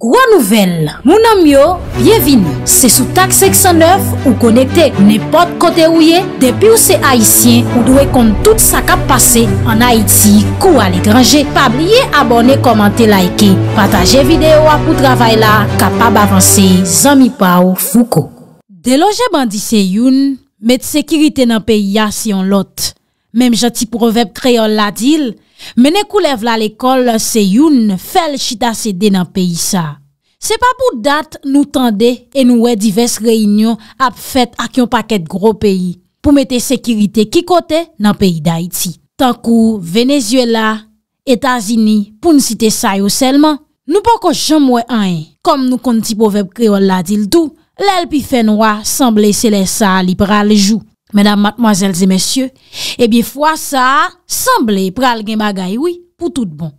Gro nouvel, mounan myo, bienvin, se sou tak 609 ou konekte nepot kote ouye, depi ou se Haitien ou dwe kont tout sa kap pase an Haiti kou al e grange, pa blye abone komante laike, pataje videwa pou travay la kapab avanse zami pa ou fouko. De loje bandise youn, met sekirite nan peyi ya si yon lot, mem jati proverb kreyol la dil, Menen kou lev la lekol se youn fel chita sede nan peyi sa. Se pa pou dat nou tende en nou we divers reinyon ap fet ak yon paket gro peyi pou mete sekirite ki kote nan peyi da iti. Tan kou Venezuela, Etazini pou nsite sa yo selman, nou poko jom we ane. Kom nou konti pou vep kreol la dil tou, lel pi fenwa sanble se lesa lipral jou. Mèdam matmwazèl zè mèsyè, ebi fwa sa, sanble pral gen bagay wè pou tout bon.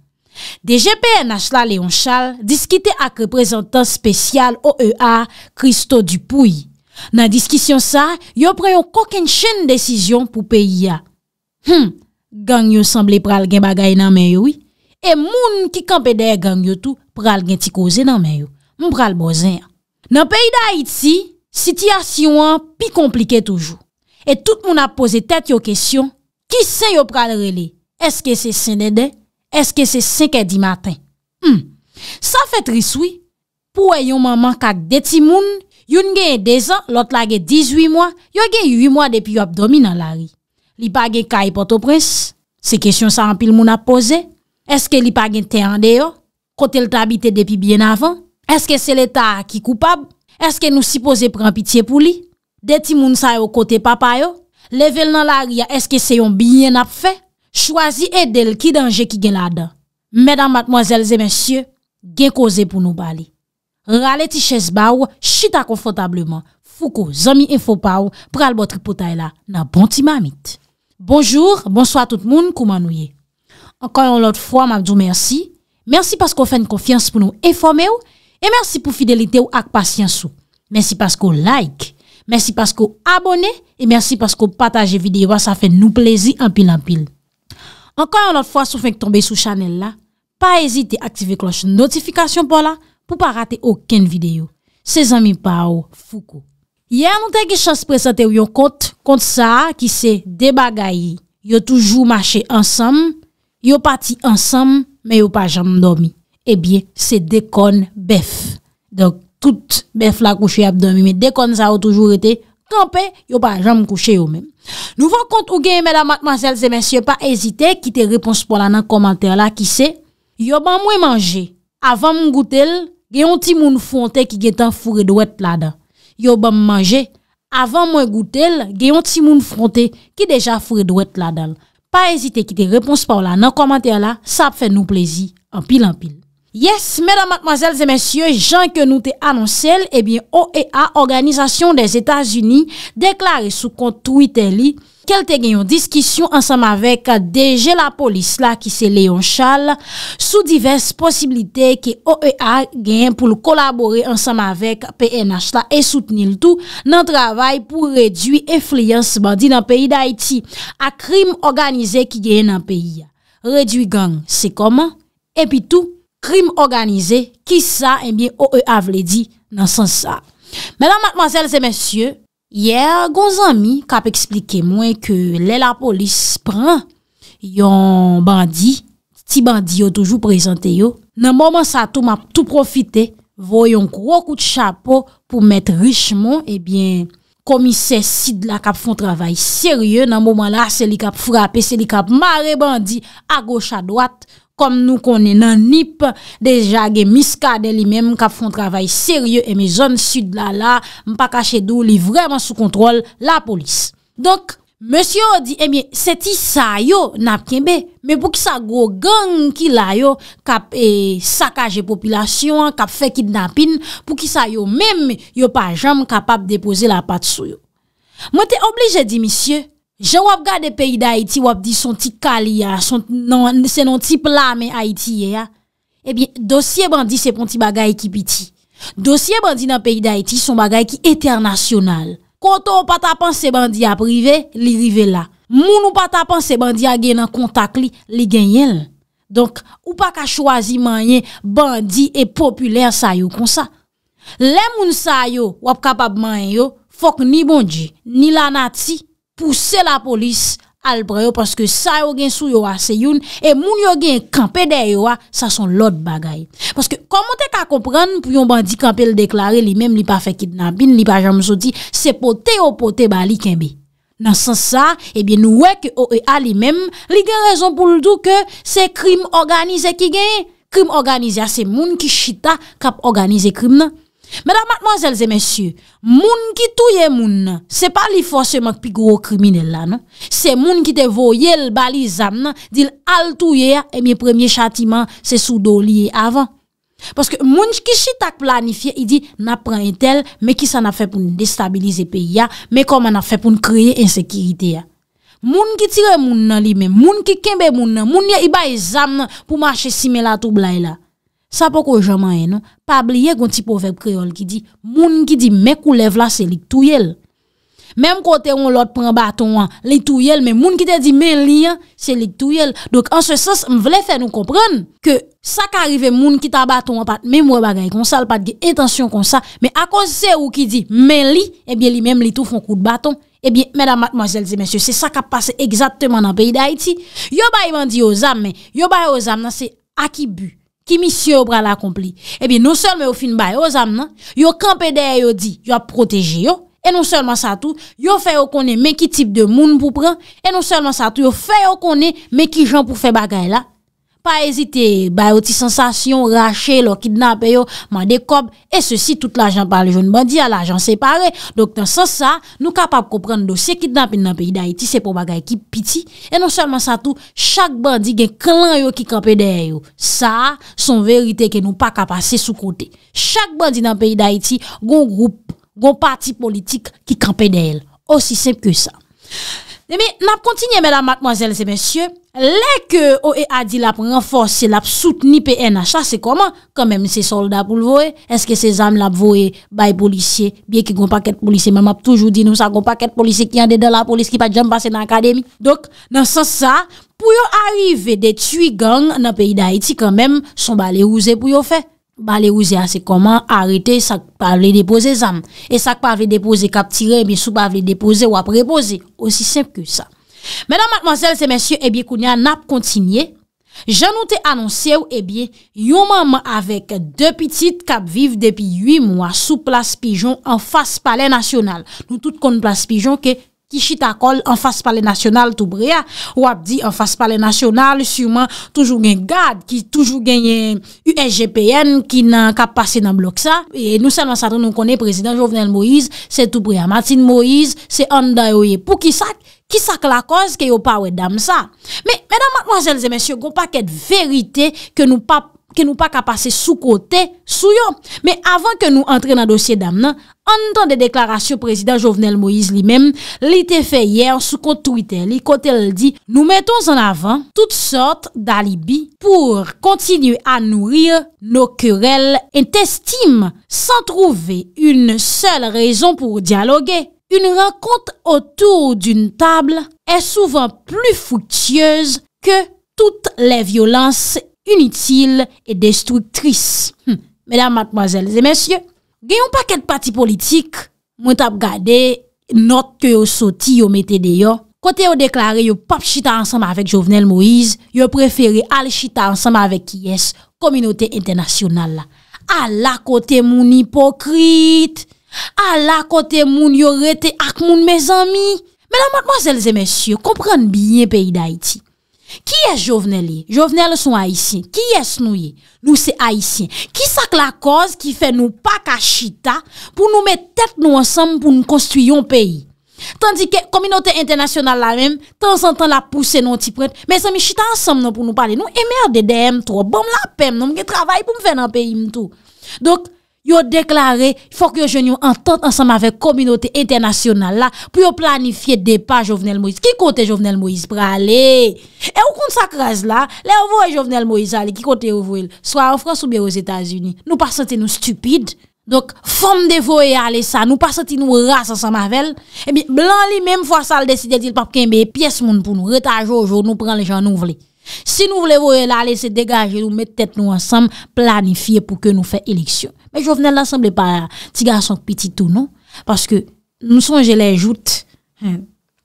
Deje pe en asla leon chal, diskite ak reprezentan spesyal OEA, Kristo Dupoui. Nan diskisyon sa, yo preyo koken chen desisyon pou peyi ya. Hmm, gang yo sanble pral gen bagay nan men yo wè, e moun ki kampede gang yo tou pral gen ti koze nan men yo. Moun pral bozen ya. Nan peyi da Haiti, siti asiyon pi komplike toujou. Et tout moun ap pose tèt yo kèsyon, ki sè yo pral relè? Eske se sè nè dè? Eske se sè kè di matè? Hmm, sa fè tris wè, pou wè yon maman kak deti moun, yon gen yon dezen, lot lage 18 moun, yon gen 8 moun depi yo apdomi nan lari. Li page kèy potoprens? Se kèsyon sa anpil moun ap pose? Eske li page te andè yo? Kote l tabite depi bien avan? Eske se l eta a ki koupab? Eske nou si pose pran pitiye pou li? De ti moun sa yo kote papay yo? Level nan la ria eske se yon binye nap fe? Chwazi edel ki denje ki gen la da. Medan matmozelze mensyo, gen koze pou nou bali. Rale ti ches ba ou, chita konfotableman. Fou ko zomi enfo pa ou, pral botri potay la. Nan bon ti mamit. Bonjour, bonsoa tout moun koumanouye. Ankayon lot fwa, mabdou mersi. Mersi paskou fèn konfians pou nou enfome ou. E mersi pou fidelite ou ak pasyans ou. Mersi paskou like ou. Mersi pasko abone e mersi pasko pataje videyo wa sa fe nou plezi anpil anpil. Ankon yon lot fwa sou fwenk tombe sou chanel la, pa ezite aktive kloche notifikasyon pou la pou pa rate oken videyo. Se zanmi pa ou foukou. Yen nou te ki chans prezante ou yon kont, kont sa ki se debagaye. Yo toujou mache ansam, yo pati ansam, me yo pa jam nomi. E eh bie se dekon bef. tout be f la kouche abdomi, me de kon za ou toujou rete, tanpe, yo pa jan m kouche yo men. Nou van kont ou gen yon mè la matman zèl zè men, si yo pa ezite, ki te repons pou la nan komantè la, ki se, yo ban mwen manje, avan mwen goutel, gen yon timoun fonte ki gen tan fure dwet la dan. Yo ban mwen manje, avan mwen goutel, gen yon timoun fonte ki deja fure dwet la dan. Pa ezite ki te repons pou la nan komantè la, sa pfe nou plezi, anpil anpil. Yes, mesdames, mademoiselles et messieurs, j'en ke nou te annoncelle, ebyen eh OEA, Organizasyon des Etats-Unis, deklare sou kont Twitter li, kel te genyon diskisyon ansam avek deje la polis la ki se leyon chal, sou divers posibilite ke OEA genyen pou lou kolabore ansam avek PNH la e soutenil tou nan travay pou redwi enfliyans bandi nan peyi da iti a krim organize ki genyen nan peyi. Redwi gang, se koman? E pi tou? Krim organize, ki sa, enbyen, eh o e avle di nan san sa. Mèdan matmansel se mèsyè, yè, gon zami kap eksplike mwen ke lè la polis pran, yon bandi, ti bandi yo toujou prezante yo, nan mòman sa tou map tou profite, voyon kou kout chapo pou mèt richmon, enbyen, eh komi se sid la kap fon travay serye, nan mouman la se li kap frape, se li kap mare bandi, a goch a dwat, kom nou konen nan nip, deja gen miskade li men, kap fon travay serye, e me zon sid la la, mpa kache dou li vreman sou kontrol la polis. Donk, Monsyo di, e eh mi, seti sa yo napkenbe, men pou ki sa go gang ki la yo, kap eh, sakaje popilasyon, kap fekid napin, pou ki sa yo men, yo pa jam kapap depoze la pat sou yo. Mwen te oblige di, monsyo, jen wap ga de peyi da Haiti wap di son ti kali ya, se non ti plame Haiti ya, e eh mi, dosye ban di se pon ti bagay ki piti. Dosye ban di nan peyi da Haiti son bagay ki eternasyonal. Konto ou pa ta panse bandi a prive, li rive la. Moun ou pa ta panse bandi a genan kontak li, li genyel. Donk, ou pa ka chwazi manye bandi e popüler sayo kon sa. Lemoun sayo wap kapab manye yo, fok ni bondi, ni lanati, pousse la polis. Al preyo, paske sa yo gen sou yo a se yon, e moun yo gen kampe de yo a, sa son lot bagay. Paske, komon te ta kompren, pou yon bandi kampe l deklare, li men li pa fe kidnabin, li pa jam zoti, se pote yo pote ba li kenbe. Nan sens sa, ebyen nou wek yo e a li men, li gen rezon pou l do ke se krim organize ki gen, krim organize a se moun ki chita kap organize krim nan. Medan matmanzelze mensyu, moun ki touye moun, se pa li fosye mak pi gro kriminella, non? se moun ki te voye l bali zan, non? dil al touye ya, eh e miye premye chatiman se sou do liye avan. Paske moun ki chitak planifiye, i di na prentel, me ki sa na fe pou ni destabilize pe ya, me koma na fe pou ni kreye ensekirite ya. Moun ki tire moun nan li, moun ki kembe moun nan, moun ya i bay zan pou manche si me la tou blay la. Sa pou kou e jaman enon, pa bliye goun ti pou vek kreol ki di, moun ki di me kou lev la se lik touyel. Mem kote ou lout pren baton an, li touyel, men moun ki te di men li an, se lik touyel. Dok an se sens, m vle fe nou kompren ke sa ka arrive moun ki ta baton an, pat memwe bagay kon sa, pat ge etansyon kon sa, men akon se ou ki di men li, ebyen eh li mem li tou fon kou baton, ebyen mena matmazelze, se sa ka pase egzatman an peyi da iti. Yo bayi mandi yo zam, yo bayi yo zam nan se akibu. Ki misye eh non yo bral akompli. Ebi nou selme yo finbay yo zam nan, yo kanpe de a yo di, yo a proteji yo, e nou selman sa tou, yo fe yo konen meki tip de moun pou pran, e nou selman sa tou, yo fe yo konen meki jan pou fe bagay la. pa ezite, bayoti sensasyon, rache, lo kidnap yo, mande kob, e se si tout l'ajan par le joun bandi, a l'ajan separe. Dok tan san sa, nou kapap kopren dosye kidnap in nan peyi da iti, se pou bagay ki piti. E non selman sa tou, chak bandi gen klan yo ki kampe deyo. Sa, son verite ke nou pa kapase sou kote. Chak bandi nan peyi da iti, goun group, goun parti politik ki kampe deyel. Osi sep ke sa. Demi, eh nap kontinye, mèdame, mèdame, mèdame, mèdame, mèdame, Lè ke o e adil ap renforse, ap soute ni PNH Sa se koman, koman se soldat pou lvoe Eske se zam lap voe bay policye Biye ki goun paket policye Mè map toujou di nou sa goun paket policye Ki yande de la polis, ki pa djem pase nan akademik Dok, nan sa sa, pou yo arrive de twi gang Nan peyi da Haiti koman, son balerouze pou yo fe Balerouze a se koman, arete sak pa vle depoze zam E sak pa vle depoze kap tire, bi sou pa vle depoze ou ap repoze Osi semp ke sa Mèdame, mademoiselles et messieurs, eh bien, kounia nap kontinye, jan nou te anonsye ou, eh bien, yon mèman avèk dè pitit kap viv dèpi yui mòa sou plas pijon an fas palè nasyonal. Nou tout kon plas pijon ke kichit akol an fas palè nasyonal Toubriya, wap di an fas palè nasyonal, souman toujou gen gade, ki toujou gen yen USGPN ki nan kap pase nan blok sa. Nou selman satan nou konè, prezident Jovenel Moïse, se Toubriya Matin, Moïse se Andayoye Poukissak, Ki sak la konz ke yo pa ou e dam sa? Me, me dam, madman, jelze, mensyo, kon pa ket verite ke nou pa kapase sou kote sou yo. Me, avan ke nou entre nan dosye dam nan, an dan de deklarasyon prezident Jovenel Moïse li men, li te fe yer sou kote Twitter li, kote l di, nou meton zan avan tout sort dalibi pou kontinu an nou rir nou kerel entestim san trouve un sel rezon pou diyalogue. Un rencontre autour d'un table est souvent plus foutueuse que toutes les violences inutiles et destructrices. Mesdames, mademoiselles et messieurs, gen yon paquet de partis politiques, mwen tap gade, note ke yo soti yo mette de yo, kote yo deklare yo pap chita ansanm avèk Jovenel Moïse, yo preferi al chita ansanm avèk YS, Komunote Internasyonal. A la kote moun hipokrite, A la kote moun yorete ak moun me zanmi Menan madmoz elze mensyo Kompran biye peyi da iti Ki es jovenel ye? Jovenel son haisyen Ki es nou ye? Nou se haisyen Ki sak la koz ki fe nou pak a chita Pou nou met tèt nou ansam pou nou konstuyon peyi Tandike kominote internasyonal la men Tansan tan la pousse nou ti prent Me zanmi chita ansam nou pou nou pale Nou eme ade dem tro Bom la pem nou Mke travay pou mwen fe nan peyi mtou Dok Yo deklare, fok yo jen yon entente ansam avek Komunote internasyonal la Pou yo planifiye depa Jovenel Moïse Ki kote Jovenel Moïse prale E ou konde sa kreze la Le avoye Jovenel Moïse ali Ki kote avoye, swa en France ou biye wos Etats-Unis Nou pa senti nou stupide Fom de avoye ali sa, nou pa senti nou ras ansam avek Ebi, blan li menm fwa sal deside Dil papke mbeye piyes moun pou nou Retajo ou joun, nou pran le jan nou vle Si nou vle avoye la, alese degaje Nou mette tet nou ansam planifiye Pou ke nou fe eleksyon Me Jovenel non? ah, la semble pa tiga a son piti tou, non? Paske, nou son jelè jout,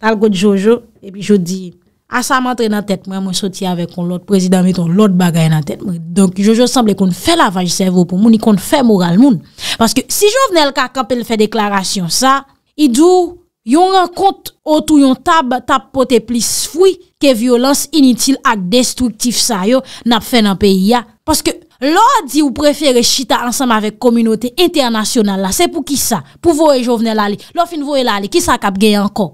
tal god Jojo, epi jo di, a sa mantre nan tèt mwen, mwen soti avè kon lout, prezident mwen ton lout bagay nan tèt mwen. Donk Jojo semble kon fè la vaj servo pou moun, kon fè moral moun. Paske, si Jovenel kakapèl fè deklarasyon sa, idou, yon renkont otou yon tab, tab pote plis fwi, ke violans initil ak destruktif sa yo, nap fè nan peyi ya. Paske, Lo a di ou prefere chita ansam avek kominote internasyonal la? Se pou ki sa? Pou voye jovne lali? Lo fin voye lali, ki sa kap gey anko?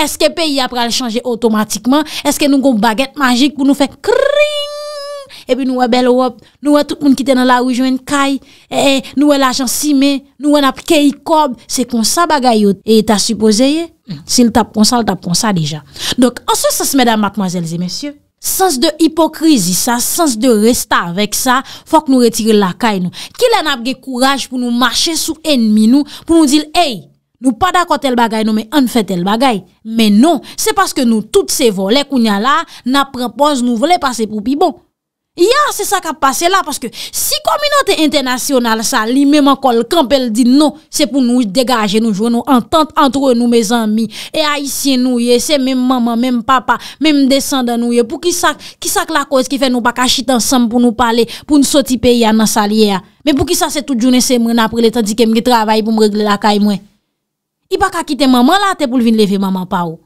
Eske peyi apre ale chanje otomatikman? Eske nou goun baget magik pou nou fek kring? E pi nou e bel wop? Nou e tout moun kite nan la oujwen kaj? E, e nou e la jan sime? Nou e nap key kob? Se kon sa bagayot? E ta suppose ye? Hmm, si l tap kon sa, l tap kon sa deja. Dok, anso sa se medan matmoazelze mensyo, Sens de hipokrizi sa, sens de resta avèk sa, fòk nou retire lakay nou. Ki la napge kouraj pou nou mache sou enmi nou, pou nou dil, hey, nou pa dakote el bagay nou, mè an fè tel bagay. Mè non, se paske nou tout se vole kounya la, na prepoz nou vole pase pou pi bon. Ya, se sa ka pase la, paske si kominante internasyonal sa, li menman kol kampel di nou, se pou nou degaje nou, jou nou antante antre nou me zanmi. E a isye nou ye, se menm mama, menm papa, menm desanda nou ye, pou ki sak la koz ki fe nou baka chit ansam pou nou pale, pou nou soti pe ya nan salye ya. Menm pou ki sa se tout jounen se mwen apre le tanti kem ge travaye pou mregle la kay mwen. I baka kite mama la, te pou vin leve mama pa ou.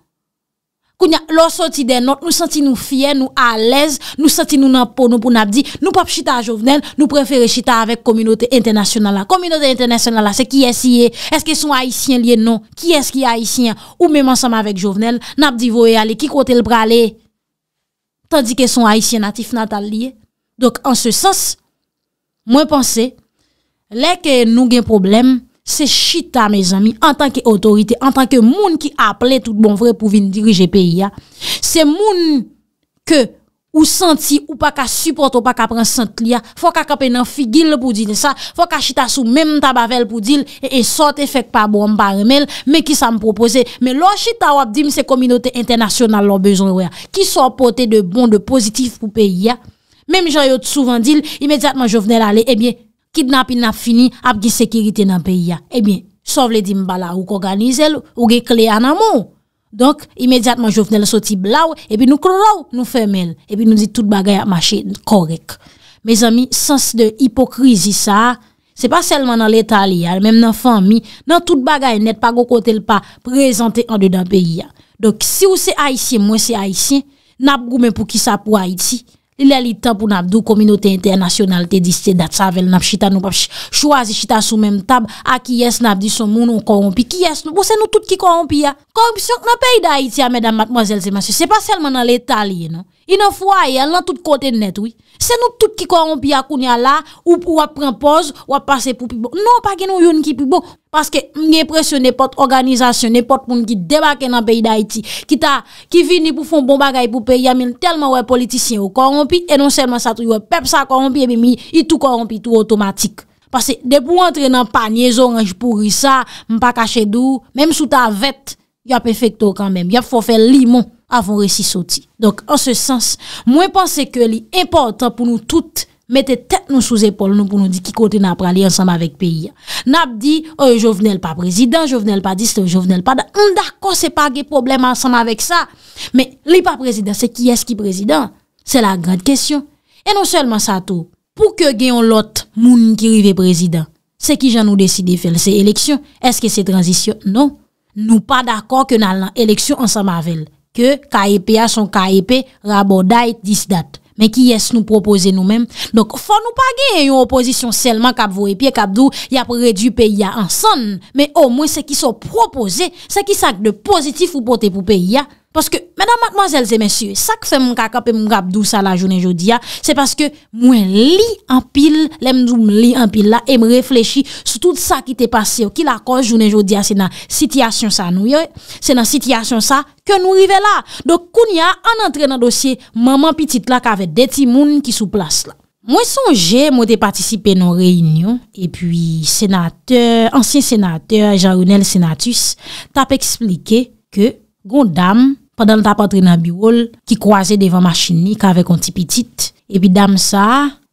Koun ya lor soti den not, nou santi nou fye, nou alèz, nou santi nou nanpon nou pou nabdi. Nou pap chita jovenel, nou prefere chita avèk kominote internasyonala. Kominote internasyonala se ki esye, eske son haisyen liye non, ki eski haisyen ou mèman saman avèk jovenel, nabdi voye alè, ki kote lbralè. Tandik e son haisyen natif natal liye. Dok an se sos, mwen pense, lè ke nou gen probleme, Se chita, me zami, an tanke otorite, an tanke moun ki aple tout bon vre pou vin dirije peyi ya, se moun ke ou santi ou pa ka support ou pa ka pransant li ya, fwa ka kapen an figil pou dite sa, fwa ka chita sou menm tabavel pou dil, e e sote fek pa bon barmel, men ki sa m proposer. Men lor chita wap dim se kominote internasyonal lor bezon wè, ki so apote de bon, de pozitif pou peyi ya, menm jayot souvan dil, imediatman jo vnen ale, e eh bie, Kidnap in ap fini ap di sekirite nan peyi ya. Ebyen, eh sovle di mbala ou koganize l, ou ge kle anamou. Donk, imediatman jovnel soti bla ou, ebyen nou klorou, nou femel. Ebyen nou di tout bagay ap mache korek. Me zami, sens de hipokrizi sa, se pa selman an letal ya, menm nan fami, nan tout bagay net pa gokote l pa prezante an de dan peyi ya. Donk, si ou se Haitien, mwen se Haitien, nap goumen pou ki sa pou Haiti. Li lè li tan pou nabdou kominote internasyonal te diste dat savel, nab chita nou pap chwazi chita sou menm tab, aki yes nabdi son mounon korompi. Ki yes nou, pou se nou tout ki korompi ya. Korompi, se yo nan pe yi da iti ya mèdam matmazel se masye, se pa selman nan lè talye nan. Yi nan fwa yi, nan tout kote net wè. Se nou tout ki korompi ya koun ya la, ou pou wap prempoz, wap pase pou pi bon. Non pa genou yon ki pi bon. Paske mwen presyon ne pot organizasyon, ne pot moun ki debake nan peyi da iti. Ki ta, ki vin ni pou fon bomba gay pou peyi, yamin telman wè politisyen ou korompi, e non selman sa tri wè pep sa korompi, e mwen mi, i tou korompi tou otomatik. Paske, de pou antre nan panye, zon, anj pou risa, mwen pa kache dou, menm sou ta vet, yap efekto kanmèm, yap fò fè limon avon resi soti. Donk, an se sens, mwen panse ke li importan pou nou toute, Mette tep nou sou zepol nou pou nou di ki kote napra li ansanm avek peyi. Nap di, ou jo venel pa prezident, jo venel pa dist, ou jo venel pa da. Nou d'akor se pa ge problem ansanm avek sa. Me li pa prezident, se ki es ki prezident? Se la grand kesyon. E nou selman sa tou, pou ke geyon lot moun ki rive prezident, se ki jan nou deside fel se eleksyon, eske se transisyon? Nou, nou pa d'akor ke nan lan eleksyon ansanm avel. Ke KEP a son KEP rabo da et disdat. Men ki yes nou propose nou menm. Donk fò nou pa ge yon opozisyon selman kap vore pie, kap dou yapre du peyi ya ansan. Men o mwen se ki so propose, se ki sak de pozitif ou pote pou peyi ya, Poske, menan matmazelze, mensye, sa k fe moun kaka pe moun grap dousa la jounen jodia, se paske mwen li anpil, lem doun li anpil la, e mwen reflechi sou tout sa ki te pase yo, ki la kos jounen jodia se nan sityasyon sa nou yo, se nan sityasyon sa ke nou rive la. Dok koun ya an antre nan dosye maman pitit la kave deti moun ki sou plas la. Mwen sonje mwen de patisipe nan reynyon, e pi senateur, ansyen senateur, jan rounel senatus, tap eksplike ke gondam... padan ta patre nan bi wol, ki kwaze devan ma chini, ka avek onti pitit, epi dam sa,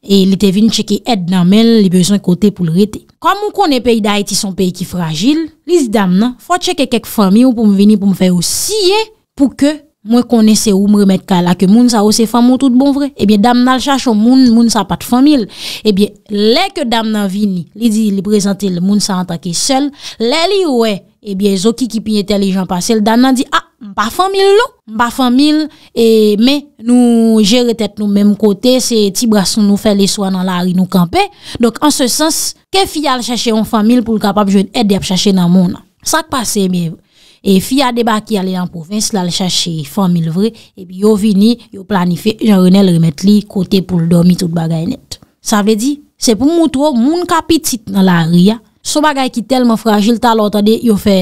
e li te vini cheke et nan men, li bezon kote pou l rete. Kam mou konen peyi da eti son peyi ki fragil, li si dam nan, fwa cheke kek fami ou pou m vini pou m fey ou siye, eh, pou ke mwen kone se ou m remet ka la, ke moun sa ou se fami ou tout bon vre, epi eh dam nan chacho moun, moun sa pat famil, epi eh le ke dam nan vini, li di li prezante le moun sa antake sel, le li we, epi e zoki ki pinyete le jan pasel, dam nan di, a, ah, Mpa famil lou, mpa famil, e, me nou jere tet nou menm kote, se ti brason nou fe leswa nan la ri nou kampe. Dok an se sens, ke fya al chache yon famil pou l kapap jwen edep chache nan moun an. Sa k pase, me, e fya deba ki ale nan provins la al chache famil vre, e bi yo vini, yo planife, jan renel remet li kote pou l domi tout bagay net. Sa ve di, se pou moutou, moun kapi tit nan la ri ya, sou bagay ki telman fragil talotade, yo fe...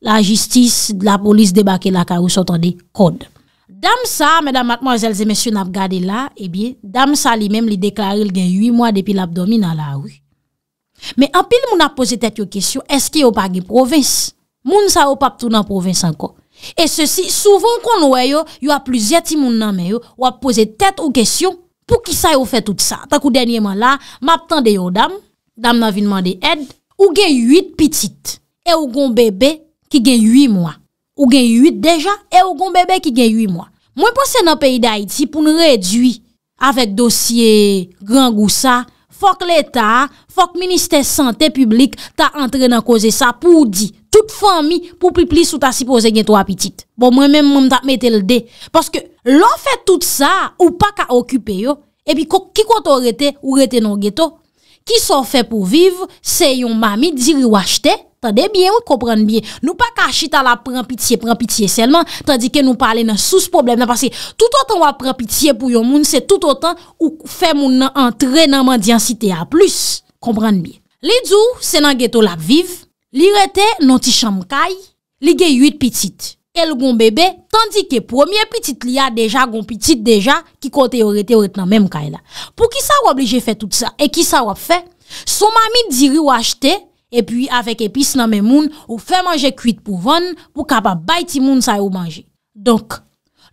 la jistis, la polis eh debake la ka ou sotande kode. Dam sa, medan matman zelze mensyon ap gade la, ebi, dam sa li menm li deklare l gen 8 mwa depi l apdomi nan la ou. Me apil moun ap pose tete yo kesyon, eske yo pa gen province? Moun sa yo pa ptou nan province anko? E se si, souvoun kon wè yo, yo ap plus yeti moun nan mè yo, wap pose tete yo kesyon, pou ki sa yo fè tout sa? Tak ou denye man la, map tan de yo dam, dam nan vinman de ed, ou gen 8 pitit, e ou gon bebe, Ki gen 8 mwa. Ou gen 8 deja, e ou gon bebe ki gen 8 mwa. Mwen pwese nan peyi da Haiti pou nou redwi avèk dosye Grand Goussa, fok l'Etat, fok Ministè Santè Publique ta antre nan koze sa pou di tout fami pou pli pli sou ta si pose gen 3 apitit. Bon mwen mèm mèm ta mette l'de. Paske lò fè tout sa ou pa ka okupè yo, e bi kiko to rete, ou rete non geto, Ki son fe pou viv, se yon mami diri wajte. Tande bien wè, komprende bien. Nou pa kashi tala pren pitiye, pren pitiye selman. Tande dike nou pale nan sous problem. Nan pasi, tout otan wap pren pitiye pou yon moun, se tout otan ou fe moun nan entrenanman diansite a plus. Komprende bien. Li djou, se nan geto la viv. Li rete, non ti chamkay. Li ge yuit piti. el goun bebe, tandi ke promye pitit li a deja goun pitit deja, ki kote yon rete yon rete nan menm ka e la. Pou ki sa wap li je fe tout sa, e ki sa wap fe, sou mami diri wachete, e pi avek epis nan menmoun, ou fe manje kuit pou von, pou kaba bay timoun sa yon manje. Donk,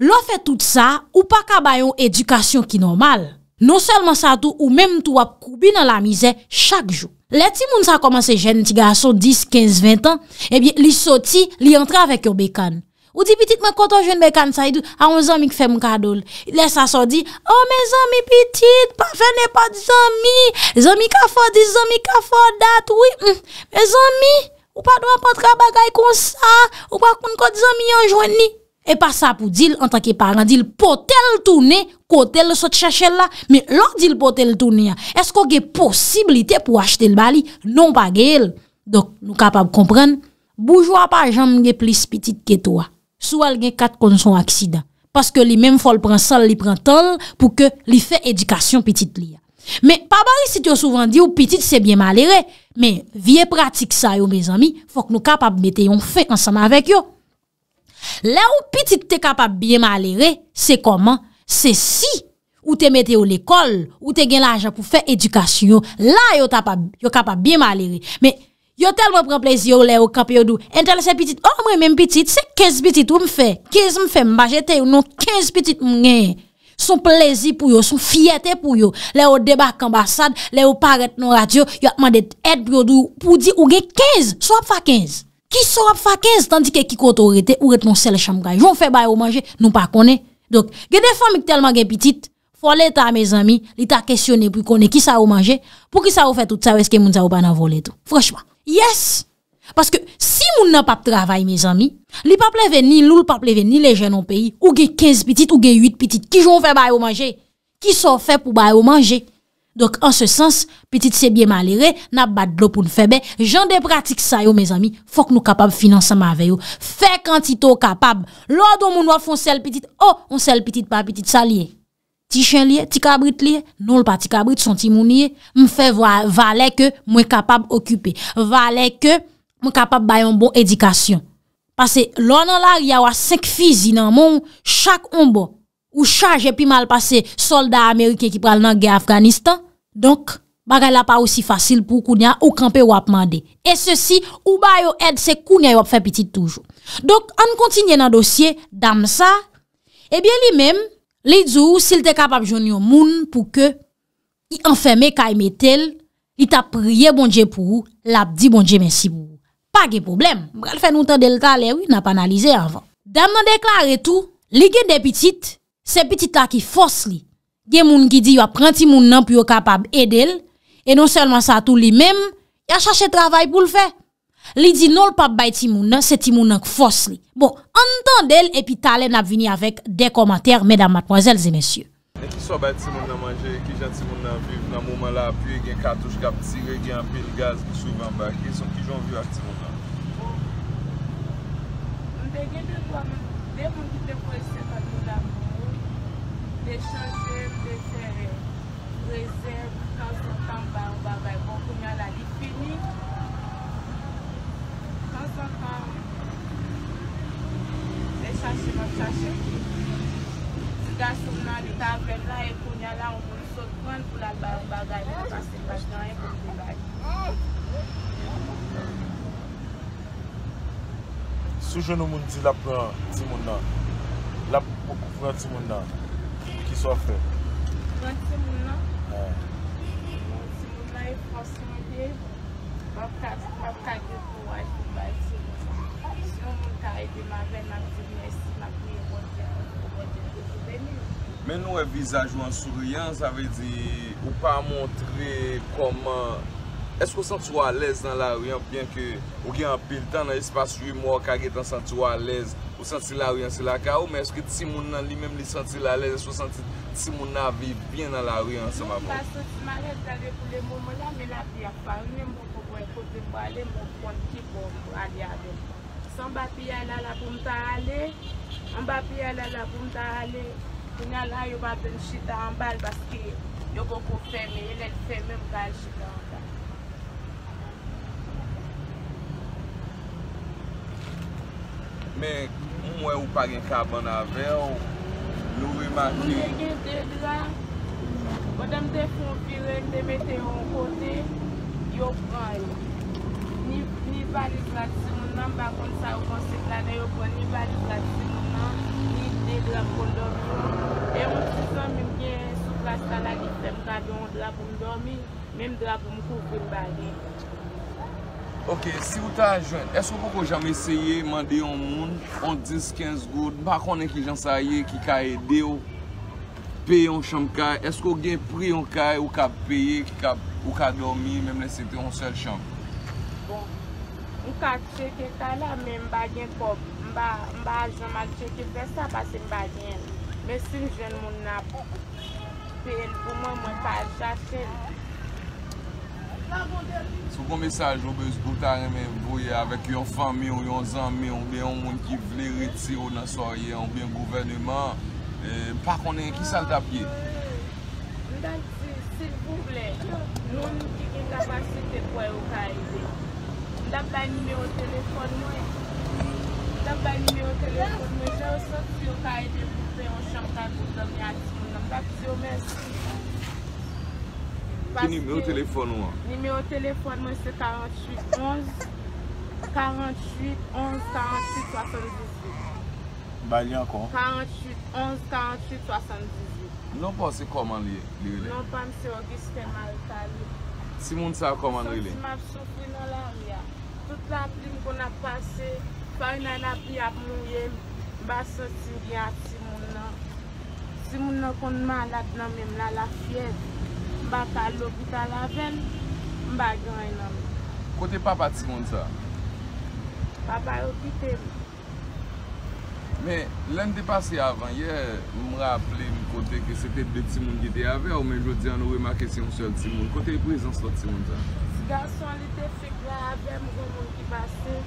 lò fe tout sa, ou pa kaba yon edukasyon ki normal, non selman sa tou, ou menm tou wap kubi nan la mize, chak jou. Le timoun sa komanse jen, ti ga a son 10, 15, 20 an, e bi li soti, li entre avek yon bekan, Ou di pitit mwen koto jwen mwen kan sa idou, a ou zami k fe mwen kadol. Lè sa so di, oh mè zami pitit, pa fè nè pa di zami, zami ka fò di, zami ka fò dat, oui, mè mm, zami, ou pa dwa patra bagay kon sa, ou pa kon kon di zami yon jwen ni. E pa sa pou dil, anta ke parlan, dil potel toune, kotel sot chachè la, mè lò dil potel toune ya, esko ge posibilite pou achete l bali, non pa gel. Dok nou kapab kompren, boujwa pa jom ge plis pitit ke to a. Sou al gen kat kon son aksidan. Paske li menm fol pran sal, li pran tal, pou ke li fe edikasyon pitit li ya. Men, pa bari si te yo souvan di ou pitit se bien malere. Men, vie pratik sa yo, me zami, fok nou kapab meteyon fe ansama vek yo. La ou pitit te kapab bien malere, se koman? Se si ou te meteyon l'ekol, ou te gen la ajan pou fe edikasyon. La yo kapab bien malere. Yo tel mwen pren plezi yo le ou kap yo dou Entele se pitit O oh, mwen men pitit Se 15 pitit ou mwen fe 15 mwen fe mwen bajete yo Non 15 pitit mwen gen Son plezi pou yo Son fiyete pou yo Le ou debak kambasad Le ou paret non radyo Yo akman det et biyo dou Pou di ou gen 15 So ap fa 15 Ki so ap fa 15 Tandike ki koto ou rete Ou rete non sel chamgay Joun fe bay ou manje Nou pa kone Dok Gen defon mik tel mwen gen pitit Fole ta me zami Li ta kesyone pou kone Ki sa ou manje Pou ki sa ou fe tout sa Weske moun ta ou ban avole to Yes, parce que si moun nan pape travaye, mes amis, li pape le veni, loul pape le veni, le jenon peyi, ouge 15 pitit, ouge 8 pitit, ki joun fe bayo manje, ki son fe pou bayo manje. Donc, en ce sens, pitit se bie malire, nan bat blo pou nou febe, jan de pratik sayo, mes amis, fok nou kapab finanseman veyo, fe kantito kapab, lor do moun wafon sel pitit, o, on sel pitit pa pitit salye. ti chen liye, ti kabrit liye, nou l pa ti kabrit, son ti moun liye, m fè valè ke m wè kapab okupè, valè ke m wè kapab bayon bon edikasyon. Pase, lò nan la, yaw a sek fizi nan moun, chak onbo, ou chaje pi malpase soldat Amerike ki pral nan gè Afganistan, donk, bagay la pa ou si fasil pou kounya ou kampe wap mandè. E se si, ou bayo ed se kounya wap fè piti toujou. Donk, an kontinye nan dosye, dam sa, ebyen li mèm, Li dzo ou si li te kapab joun yo moun pou ke i enfeme ka ime tel, li ta priye bonje pou ou, la ap di bonje mensi pou ou. Pa ge problem. Mbrel fè nou tan delta le ou, na pa analize avan. Dam nan deklare tou, li gen depitit, se pitit ta ki fos li. Gen moun ki di yo ap renti moun nan pou yo kapab edel, e non selman sa tou li men, ya chache travay pou l fe. Li di nol pa bay timounan, se timounan k fos li. Bon, an ton del epi talen ap vini avek de komater, medan matmwazelze mesyou. sa pa le sase man sase ti da sou nan li tan vren la e konya la ou moun sot kwen pou la bagay la kase mwaj nan e konye bagay sou joun ou moun di la pou an ti moun nan la pou pou an ti moun nan ki sou a fe pou an ti moun nan moun ti moun nan e fronsi moun dey ap kage sa e di ma ven ap si mi esi ma pi e konti an men nou evizajou an suriyan sa ve di ou pa montre koman esko senti walez nan la riyan piyan ke ou gen an piltan se pa su yu mwa kage tan senti walez ou senti la riyan se la ka ou men eske ti moun nan li men li senti la lez esko senti ti moun na vi bin nan la riyan se ma moun si ma lez ale pou le moun moun la me la bi a fayon mwen pou pou e kote mwa ale moun konti pou a li a de pou An bap yal ala pou mta ale An bap yal ala pou mta ale Mwen ala yon bap yon chita an bal Baske yon gokou fème Elèl fème mkal chita an bal Men, mwen ou pag en kab an ave Nou e mati Mwen gen ded la O dem de fonpirem de meten yon kote Yon pran yon Ni valiz mati Mèm bakoun sa ou kon se planè, yo kon ni bade platisi nouman, ni de drap kon dormi yo. E ou si son mèm gen sou plas talanik, mèm kade yon drap kon dormi, mèm drap kon koupen bade. Ok, si ou ta jwen, esko pou pou jame seye mande yon moun, on 10-15 gout, bakoun enki jan saye ki ka ede yo, pey yon chanm kaj, esko gen priy yon kaj, ou ka peye, ou ka dormi, mèm lè se te yon sel chanm? Bon. Ou kak cheke tala men mba gen kop, mba ajon man cheke fè sa pasen mba gen. Mbe si jen moun nan poukout, pe el pouman mwen pal chase. Sou kon mesaj oubez doutare men pouye avek yon fami ou yon zanmi, oube yon moun ki vle riti ou nan soye, oube yon gouvennman, e, pak onen ki sal tapye? Mwen nan si vouble, nou mwen dik yon kapasite pouye ouka yi dek. Dap bay nime o telefon nou e. Dap bay nime o telefon nou e. Je ou sa ti ou ka edi pou prey ou chanm tanjou dan mi ati moun. Mwen a pise ou mensi. Ki nime o telefon nou an? Nime o telefon nou e se 48-11-48-11-48-78. Banyan kon? 48-11-48-78. Non pa se koman li yi li? Non pa mse o gispe man yi tali. Si moun sa koman li li? Sop ti mab soufri nan lan mya. Sot la plim kon ap pase, fwa yon an ap li ap moun yel, ba sot ti di ap ti moun nan. Ti moun nan kon man lak nan men la la fyev, ba ta lopita la ven, mba gen yon nan. Kote papa ti moun sa? Papa yon pite. Me, len de pase avan, ye mra plim kote ki se te de ti moun ki de yave, ou men jodi an ouwe ma kesyon sou el ti moun. Kote yon prezons lo ti moun sa? Si gason li te fe. Mwen apen mwen ki basen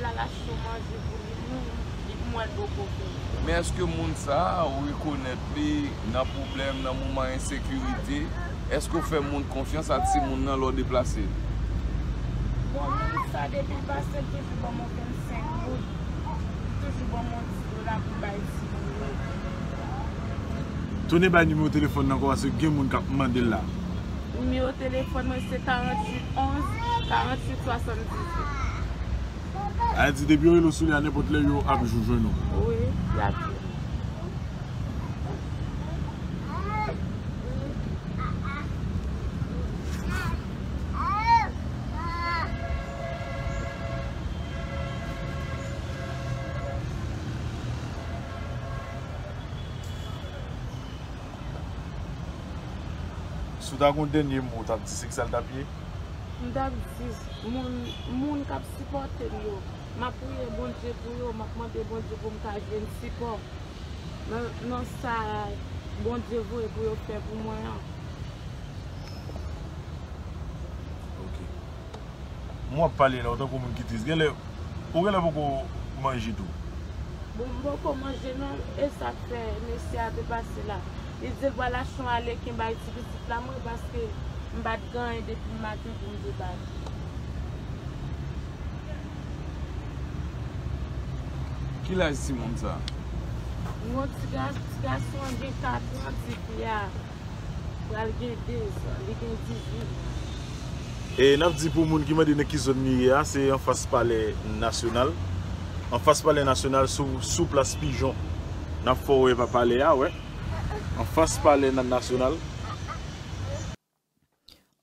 la lachomaj e pou mwen mwen dik mwen do pokon. Men eske mwen sa ou yi konet pe, nan problem, nan mwen man ensekurite, eske ou fe mwen konfians ati mwen nan lor deplase? Mwen bon, sa de pi basen te jibon mwen ken senkou, te jibon mwen disko la pou bay si mwen. Touni bay ni mwen o telefon nan kwa se gen mwen kap mande la? Mwen o telefon nan se 4811. Tamat si tu asan ndi dik. A e di debyon yon sou li ane bot le yon api jounjoun yon. Ou e. Ya di. Soutakoun den yon mot api disik zelda biye. Moun kap siporten yo. Ma pouye bondjevou yo. Ma kman de bondjevou mwen ka jwen sipor. Men nan sa bondjevou yo. Moun yo fèvou mwen yo. Ok. Mwen wap pale la wotan pou moun kitiz. Gye le, ou gen la poukou manje do? Moun poukou manje non. E sa fè nesya de basi la. E zè wala chon ale ki mba iti bisip la mwen basi. Mbade gwa en e depi mati pou mde bagi. Ki la e si moun ta? Mwen tiga, tiga son gen katon se ki ya. Wal gen dez, leken di jil. E, nan di pou moun ki mwen dene ki zon mi ya, se yon fase pale nasyonal. An fase pale nasyonal sou plas pijon. Nan fwo eva pale ya, we. An fase pale nan nasyonal.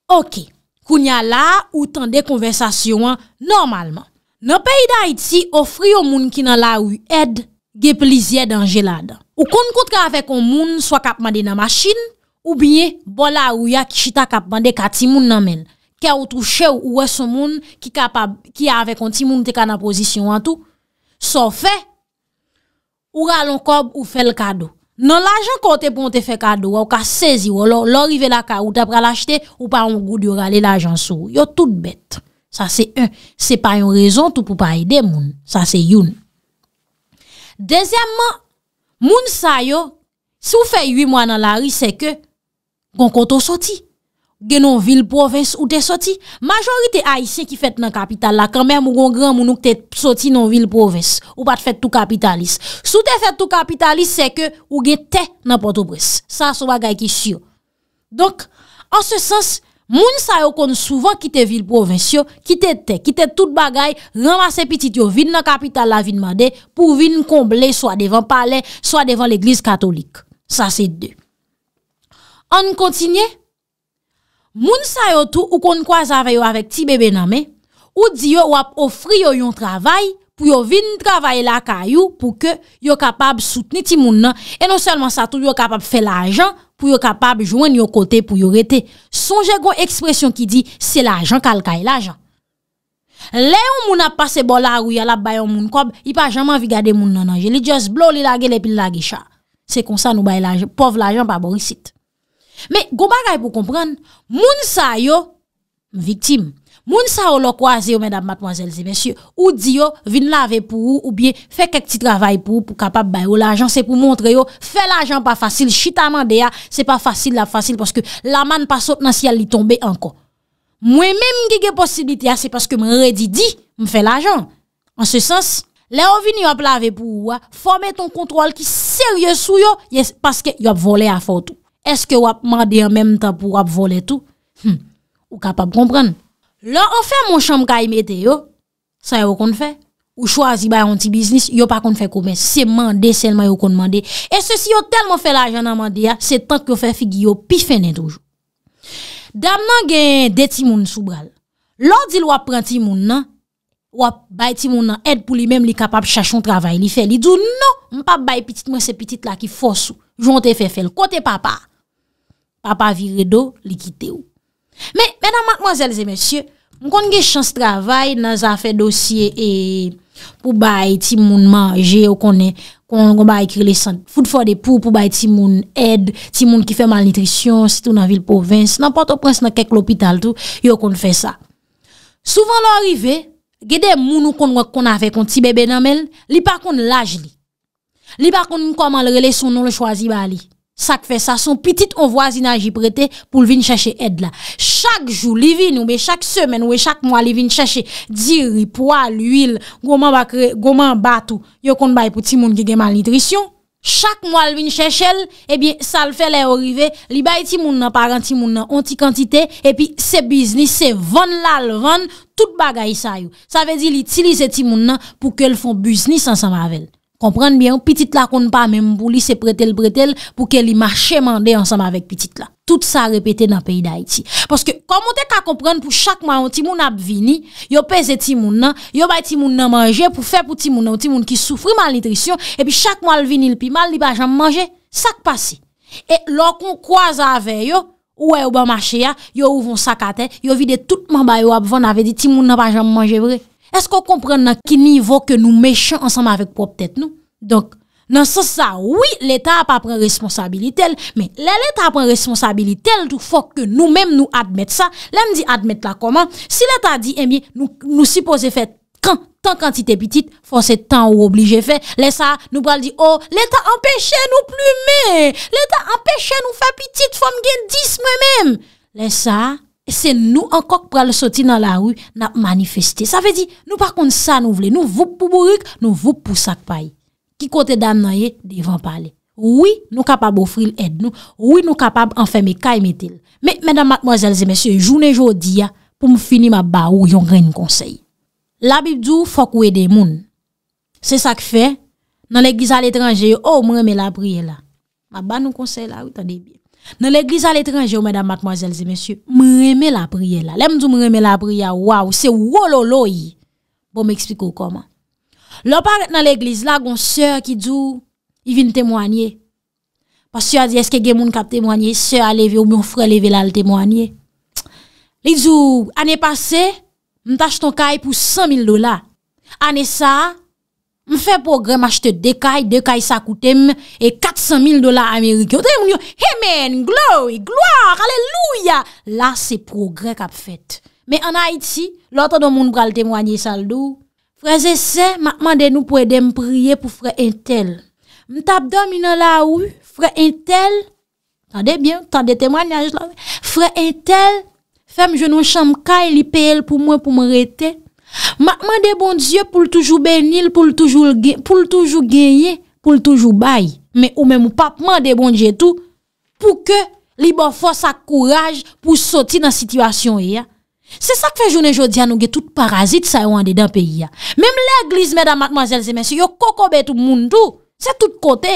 Ok, kou nya la ou tan de konversasyon an normalman. Nan pey da iti, ofri yo moun ki nan la ou ed, ge plizye dan jelada. Ou kon kout ka avek on moun, swa kapman de nan masin, ou bie, bo la ou ya kishita kapman de ka timoun nan men. Ke ou touche ou ou e son moun ki avek on timoun te ka nan pozisyon an tou. So fe, ou alon kob ou fel kado. Nan l'ajan kon te ponte fe kado ou ka sezi ou lor, lor ive la ka ou te apra l'achete ou pa yon goud yon rale l'ajan sou. Yo tout bet. Sa se yon. Se pa yon rezon tou pou pa yide moun. Sa se yon. Dezyanman, moun sa yo, se ou fe yu mwa nan la ri se ke kon koto soti. Genon vil provence ou te soti Majorite aisyen ki fet nan kapital la Kamen mougon gran mounouk te soti Non vil provence ou pat fet tout kapitalist Sou te fet tout kapitalist se ke Ou gen te nan Porto Bres Sa sou bagay ki shio Donk an se sens Moun sa yo kon souvan kite vil provence yo Kite te, kite tout bagay Ramase pitit yo vin nan kapital la Vinman de pou vin komble Soa devan pale, soa devan l'eglise katolik Sa se de An kontinye Moun sa yo tou ou kon kwa zaveyo avek ti bebe name, ou di yo wap ofri yo yon travay pou yo vin travay la kayo pou ke yo kapab soutni ti moun nan. E non selman sa tou yo kapab fe la ajan pou yo kapab jwen yo kote pou yo rete. Son je gwo ekspresyon ki di, se la ajan kal kaye la ajan. Le yon moun ap pase bol la rou yal ap bayon moun kob, yi pa jaman vi gade moun nan anje. Li just blow li la gel epi la gisha. Se konsan nou bay la ajan, pov la ajan pa borisit. Men, goma ray pou kompren, moun sa yo, mviktim. Moun sa yo lo kwa ze yo, mwen dam matmwazelze, mwen syo, ou di yo, vin lave pou ou, ou biye, fe kek ti travay pou ou, pou kapap bay ou l'ajan, se pou montre yo, fe l'ajan pa fasil, chitaman de ya, se pa fasil la fasil, paske la man pa sot nan si ya li tombe anko. Mwen men mgege posibite ya, se paske mwen redi di, mwen fe l'ajan. An se sens, le yo vin yo ap lave pou ou, fome ton kontrol ki serye sou yo, paske yo ap vole a fote ou. Eske wap mande an menm ta pou wap vole tout? Hmm, ou kapap kompren? Lo an fe moun chanm ka imete yo? Sa yo kon fè? Ou chwazi bay an ti biznis, yo pa kon fè koumen? Se mande, selman yo kon mande. E se si yo telman fè la ajana mande ya, se tank yo fè figi yo, pi fènen toujou. Dam nan genye de timoun soubral. Lò di l wap pran timoun nan, wap bay timoun nan, ed pou li menm li kapap chachon travay li fè. Li doun nou, mpap bay pitit mwen se pitit la ki fòsou. Jonte fè fè l kote papa. Papa vire do, li kite ou. Men, menan matmozèl zè mèsyè, mkonde ge chans travay nan zafè dosye pou bay ti moun manje, ou konen, konen kon bay krelesan, foud fò de pou pou bay ti moun ed, ti moun ki fè mal nitrisyon, sitou nan vil povins, nan poto prens nan kek l'opital tou, yo konen fè sa. Souvan lò rive, gede moun ou konen wak konen fè kon ti bebe nan men, li pa konen lage li. Li pa konen konen lè son non lò chwazi ba li. Sak fe sa son pitit onwazina jy prete pou l vin chache edla. Chak jou li vin oube, chak semen oube, chak mwa li vin chache diri, poal, uil, goman batou, yo kon bay pou ti moun gegeman nitrisyon. Chak mwa li vin chache el, ebyen eh sal fe le orive, li bay ti moun nan paran, ti moun nan onti kantite, epi eh se biznis, se van la le van, tout bagay sa yo. Sa ve di li tili se ti moun nan pou ke l fon biznis ansan mavel. Komprende byen, pitit la kon pa menm pou li se pretel pretel pou ke li mache mande ansanm avek pitit la. Tout sa repete nan peyi da iti. Poske, komon te ka komprende pou chak mwa ou ti moun ap vini, yo peze ti moun nan, yo bay ti moun nan manje pou fe pou ti moun nan, ti moun ki soufri mal nitrisyon, epi chak mwa l vini l pi mal, li bajan manje, sak pasi. E lo kon kwa zave yo, ou e ou ba bon mache ya, yo ouvon sakate, yo vide tout man bayo ap von ave di ti moun nan bajan manje vre. Esko kompren nan ki nivou ke nou mechon ansanman vek po ptet nou? Donk, nan sosa, oui, l'Etat ap apren responsabili tel, men l'Etat ap apren responsabili tel, tou fok ke nou menm nou admet sa. Lèm di admet la koman, si l'Etat di, emye, eh nou sipose fet kan, tan kantite pitit, fose tan ou oblije fet, lè sa, nou pral di, oh, l'Etat empèche nou plume, l'Etat empèche nou fe pitit, fom gen disme menm. Lè sa, Se nou ankok pral soti nan la rou na manifeste. Sa fe di nou par kont sa nou vle. Nou vup pou bourik, nou vup pou sak pay. Ki kote dan nan ye, devan pale. Ouye nou kapab ofri l'ed nou. Ouye nou kapab anfe me kay metel. Me, menan matmozelze, mese, jounen jodi ya pou mou fini ma ba ou yon gren konsey. La bib djou fok wede moun. Se sak fe, nan le gizal etranje yo, ou oh, mwen me la priye la. Ma ba nou konsey la ou tan debi. Nan l'eglize al etranjè ou mèdam matmoazèl zi mèsyè, mè remè la priè la. Lèm dò mè remè la priè, waw, se wò lò lò yi. Bo mè eksplikò kòman. Lò parèt nan l'eglize la, gon sèr ki dò, yi vin tèmwanyè. Pas yò a di, eske gen moun kap tèmwanyè, sèr a levè ou mè yon frè levè la lè tèmwanyè. Lèk dò, anè pasè, mè tach ton kaj pou 100 000 dola. Anè sa, anè sa, anè sa, anè sa, anè sa, anè sa, anè sa, anè sa, anè sa, anè sa M fè progrè m achte dekay, dekay sa koutèm, e 400 000 dola Amerikyo. Trè moun yo, hey men, glowy, gloy, aleluya. La se progrè kap fèt. Mè an Haiti, lòtè do moun bral temwanyè saldo. Frè zè sè, m akman de nou pou edè m priye pou frè entel. M tap domi nan la ou, frè entel. Tande bien, tande temwanyè la ou. Frè entel, fèm jenon chanm kay li peyèl pou mwen pou m retey. Ma mande bon diye pou l toujou benil, pou l toujou geye, pou l toujou baye. Me ou men mou pap mande bon diye tou pou ke li bon fò sa kouraj pou soti nan situasyon e ya. Se sa k fe jounen jodi an nou ge tout parazit sa yo ande dan pe ya. Mem lè gliz mè dan mademoiselle zemensi yo koko betou moun tou. Se tout kote.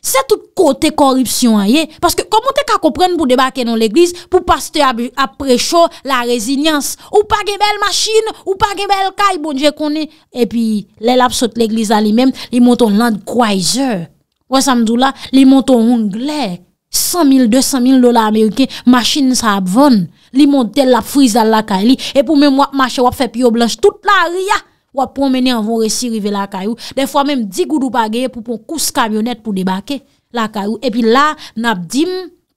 Se tout kote koripsyon a ye, paske komon te ka kompren pou debake nan l'eglise, pou pas bon te aprecho la rezynyans, ou pa gebel machine, ou pa gebel kay bonje konen. E pi, le lap sot l'eglise a li men, li monton land kwaizer. Ou sa mdou la, li monton ronglek. 100.000, 200.000 dola Amerike, machine sa ap von. Li montel la frizal la kay li, e pou men wap mache wap fe pyo blanche tout la riyah. Wap promene an von resi rive la kayou Den fwa menm di goudou pa geye pou pon kous kabyonet pou debake la kayou Epi la nap dim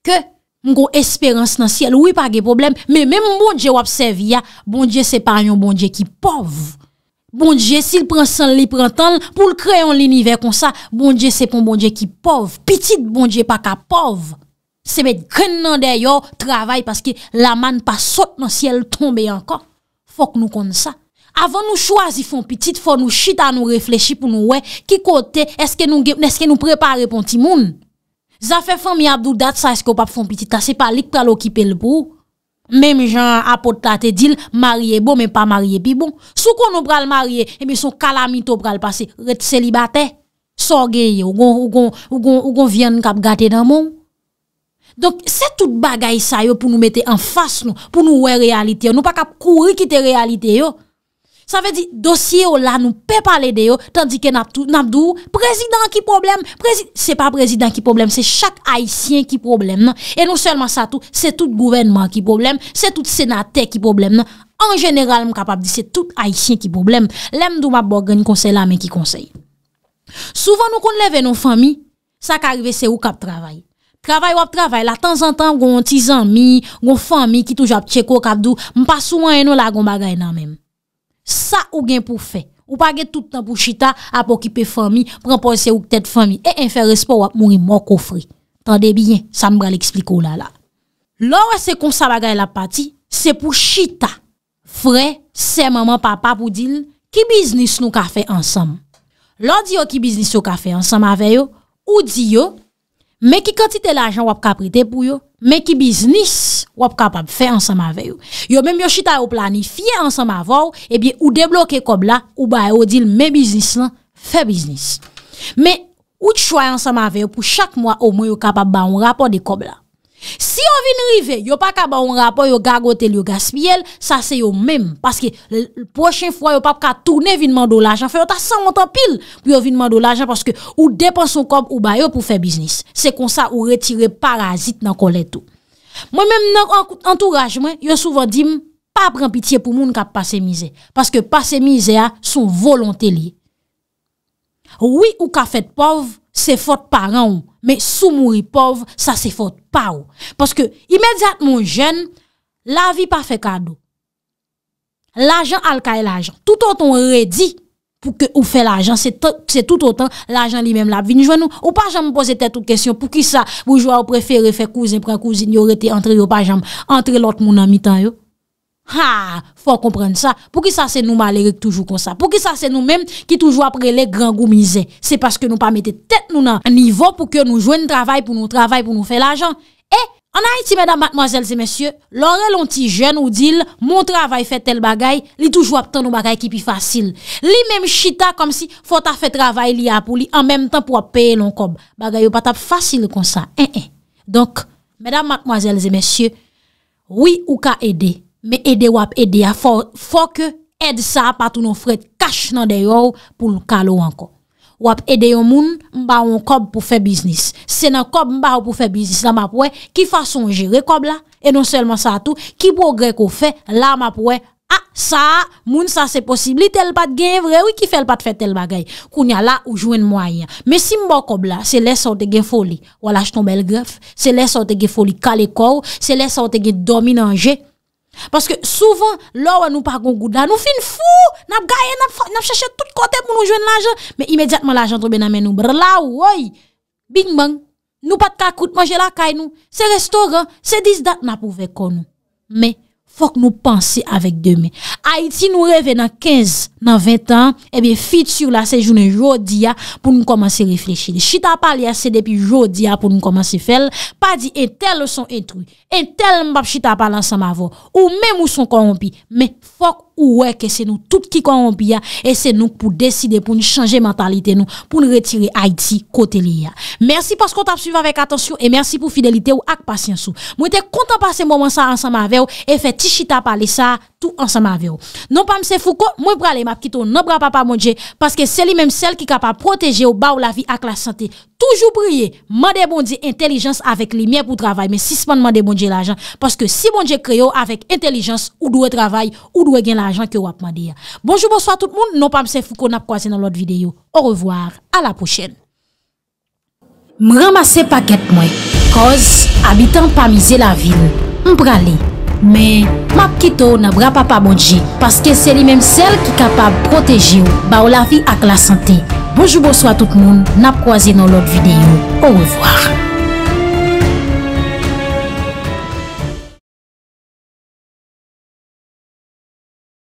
ke mgo esperans nan siel Ou pa geye problem Men menm mbondje wap se via Bondje se pan yon bondje ki pov Bondje sil pran san li pran tan Poul kreyon l'iniver kon sa Bondje se pon bondje ki pov Petit bondje pa ka pov Se bet gen nan deyo travay Paske la man pa sot nan siel tombe yon ka Fok nou kon sa Avan nou chwazi fon pitit, fon nou chita nou reflechi pou nou wè, ki kote, eske nou prepare pon ti moun. Zafè fon mi abdou dat, sa eske ou pap fon pitit, ta se palik pral okipe l pou. Mèm jan apotate dil, marye eh bon, mèm pa marye pi bon. Sou kon nou pral marye, e mi son kalamito pral pase, ret selibate, sogeye, ou gon vyen kap gate nan moun. Donk, se tout bagay sa yo pou nou mette an fas nou, pou nou wè realite yo, nou pa kap kouri kite realite yo. Sa ve di, dosye yo la nou pe pale de yo, tandi ke nabdou, prezidant ki problem, prezidant, se pa prezidant ki problem, se chak haisyen ki problem nan. E nou selman sa tou, non? non se tout gouvenman ki problem, se tout senate ki problem nan. En general, m kapap di, se tout haisyen ki problem, lem dou m ap bor ganyi konsey la men ki konsey. Souvan nou kon leve nou fami, sa ka rive se ou kap travay. Travay wap travay la, tan zan tan, goun tizan mi, goun fami ki touj ap tcheko kapdou, m pa souman eno la goun bagay nan menm. Sa ou gen pou fe. Ou pa gen tout an pou chita apokipe fami, pranponsye ou ktet fami, e enferespo wap mouni mou kofre. Tande bien, sa mbra li ekspliko ou la la. Lora se kon sa bagay la pati, se pou chita, fre, se maman papa pou dil, ki biznis nou ka fe ansam. Lora diyo ki biznis nou ka fe ansam aveyo, ou diyo, Mè ki kantite l'ajan wap kaprite pou yo, mè ki biznis wap kapap fe ansama veyo. Yo mèm yo chita yo planifiye ansama vòw, ebi eh ou deblokye kob la, ou baye odil mè biznis lan, fe biznis. Mè ou chwa ansama veyo pou chak mwa ou mwen yo kapap ba un rapor de kob la. Si yon vin rive, yon pa ka ba yon rapor, yon gagote, yon gaspiyel, sa se yon mem. Paske, l pochen fwa, yon pa pa ka tourne vin mando l'ajan. Fè, yon ta san montan pil pou yon vin mando l'ajan. Paske, yon depan son kop ou bayo pou fè biznis. Se konsa, yon retire parazit nan koleto. Mwen mem nan entourajmen, yon souvan dim, pa pren pitiye pou moun ka pase mize. Paske, pase mize a, sou volonté li. Ou yon ka fèt pov, Se fote paran ou. Me sou mouri pov, sa se fote pa ou. Paske imediat moun jen, la vi pa fe kado. L'ajan alka e l'ajan. Tout otan redi pou ke ou fe l'ajan. Se tout otan l'ajan li menm la vi. Njwen nou ou pa jaman pose tet ou kesyon pou ki sa boujwa ou prefere fe kouzin pre kouzin. Yo rete entre yo pa jaman. Entre lot moun amitan yo. Ha, fò komprende sa, pou ki sa se nou malerik toujou konsa Pou ki sa se nou menm ki toujou apre le gran goumize Se paske nou pa mette tet nou nan nivou pou ke nou jwen nou travay pou nou travay pou nou fe l'ajan eh, E, anay ti mèdam matmoazèl zè mèsyè, lorè lonti jèn ou dil, moun travay fe tel bagay Li toujou ap ten nou bagay ki pi fasil Li menm chita kom si fò ta fe travay li apou li an menm tan pou ap peye non kob Bagay yo patap fasil konsa, en en Donk, mèdam matmoazèl zè mèsyè, wè ou ka ede? Me ede wap ede a, fòk ed sa patou nou fred kache nan deyò pou l kalou anko. Wap ede yon moun mba ou mba ou pou fè biznis. Se nan mba ou mba ou pou fè biznis la map wè, ki fason jere kob la? E non selman sa tout, ki bou grek ou fè la map wè, a, sa, moun sa se posibli tel pat genye vre, wè ki fel pat fè tel bagay. Koun ya la ou jwen mwa yon. Me si mba kob la, se lè sote gen foli, wala ch ton bel gref, se lè sote gen foli kalè kor, se lè sote gen dominanje, Paske souvan lò wè nou pa gong gouda Nou fin fou Nap gaye, nap chache tout kote Moun nou jwen nanje Mè imediatman la jantoube nanmen nou brla ou Bing bang, nou pat kakout manje la kay nou Se restoran, se disdat Nap ouve kon nou Mè fok nou panse avèk demè. Haïti nou revè nan 15, nan 20 an, ebè fit sur la sejounen jò diya pou nou komanse reflechir. Chita pal ya se depi jò diya pou nou komanse fel, pa di entel son entoun, entel mbap chita pal ansam avò, ou mèm ou son korompi. Mè fok ou wèk e se nou tout ki korompi ya, e se nou pou deside pou nou chanje mentalite nou, pou nou retire Haïti kote li ya. Mersi paskot ap suiv avèk atonsyon, e mersi pou fidelite ou ak pasyansou. Mwen te kontan passe mwaman sa ansam avèw, e fèt Si chita pale sa, tout ansan non ma veyo. Non pa mse fuko, mwen prale map kito. Non pral pa pa mwen dje. Paske seli menm sel ki kapa proteje ou ba ou la vi ak la sante. Toujou priye. Mande mwen dje intelijans avek li mien pou travay. Men sisman mande mwen dje la jan. Paske si mwen dje kreyo avek intelijans, ou dwe travay, ou dwe gen la jan ki wap mwen dje. Bonjou bonsoy a tout moun. Non pa mse fuko, nap kwa se nan lot videyo. Ou revoar. A la pochel. M ramase paket mwen. Koz, abitan pa mize la vil. M prale. Men, map kito nan bra pa pa bodji, paske se li menm sel ki kapab proteji ou, ba ou la fi ak la sante. Bojou bojou a tout moun, nan proazi nan lot videyo. Ou revoar.